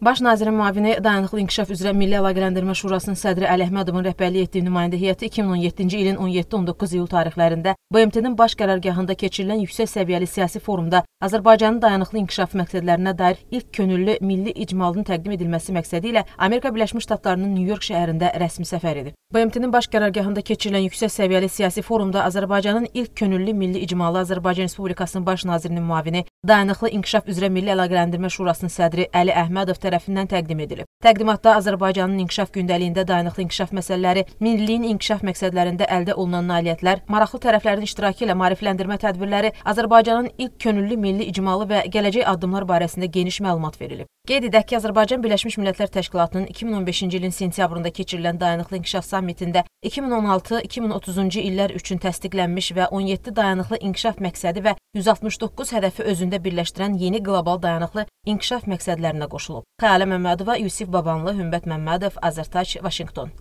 Baş nazirin müavini Dayanıqlı İnkişaf üzrə Milli Əlaqələndirmə Şurasının sədri Əli Əhmədovun rəhbərliyi etdiyi nümayəndə heyəti 2017-ci ilin 17-19 iyul tarixlərində BMT-nin baş qərargahında keçirilən yüksək səviyyəli siyasi forumda Azərbaycanın dayanıqlı inkişaf məqsədlərinə dair ilk könüllü milli icmalının təqdim edilməsi məqsədi ilə Amerika Birləşmiş Ştatlarının Nyu-York şəhərində rəsmi səfər edib. BMT-nin baş qərargahında keçirilən yüksək səviyyəli siyasi forumda Azərbaycanın ilk könüllü milli icmalı Azərbaycan Respublikasının baş nazirinin müavini Dayanıqlı İnkişaf üzrə Milli Əlaqələndirmə Şurasının sədri Əli Əhmədov tərəfindən təqdim edilib. Təqdimatda Azərbaycanın inkişaf gündəliyində dayanıqlı inkişaf məsələləri, milliliyin inkişaf məqsədlərində əldə olunan nailiyyətlər, maraqlı tərəflərin iştirakı ilə maarifləndirmə tədbirləri, Azərbaycanın ilk könüllü milli icmalı və gələcək addımlar barəsində geniş məlumat verilib. Qeyd edək ki, Azərbaycan Birləşmiş Millətlər Təşkilatının 2015-ci ilin sentyabrında keçirilən dayanıqlı inkişaf sammitində 2016-2030-cu illər üçün təsdiqlənmiş və 17 dayanıqlı inkişaf məqsədi və 169 hədəfi özündə birləşdirən yeni qlobal dayanıqlı inkişaf məqsədlərinə qoşulub. Xəyalə Məmmədova, Yusif Babanlı, Hümbət Məmmədov, Azərtac, Vaşinqton.